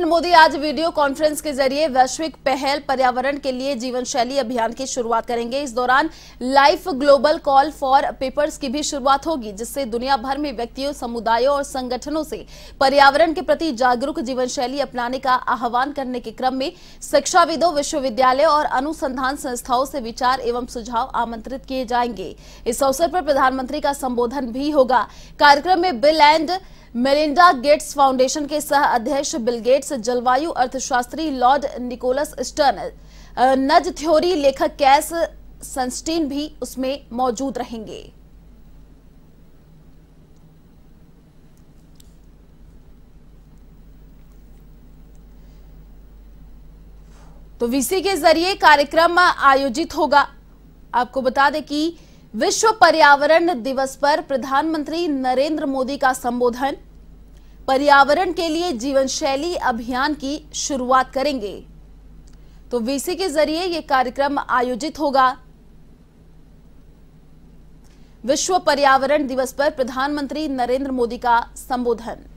नरेंद्र मोदी आज video conference के जरिए वैश्विक पहल पर्यावरण के लिए जीवन शैली अभियान की शुरुआत करेंगे इस दौरान life global call for papers की भी शुरुआत होगी जिससे दुनिया भर में व्यक्तियों समुदायों और संगठनों से पर्यावरण के प्रति जागरूक जीवन शैली अपनाने का आह्वान करने के क्रम में शिक्षाविदों विश्वविद्यालय और अनुसंधान संस्थाओं से विचार एवं सुझाव आमंत्रित किए जाएंगे इस अवसर पर प्रधानमंत्री का संबोधन भी होगा कार्यक्रम में Bill and Melinda Gates Foundation के सह अध्यक्ष बिल गेट्स जलवायु अर्थशास्त्री Lord Nicholas Stern nudge theory लेखक कैस सनस्टीन भी उसमें मौजूद रहेंगे तो वीसी के जरिए कार्यक्रम आयोजित होगा आपको बता दें कि विश्व पर्यावरण दिवस पर प्रधानमंत्री नरेंद्र मोदी का संबोधन पर्यावरण के लिए जीवन शैली अभियान की शुरुआत करेंगे तो वीसी के जरिए यह कार्यक्रम आयोजित होगा विश्व पर्यावरण दिवस पर प्रधानमंत्री नरेंद्र मोदी का संबोधन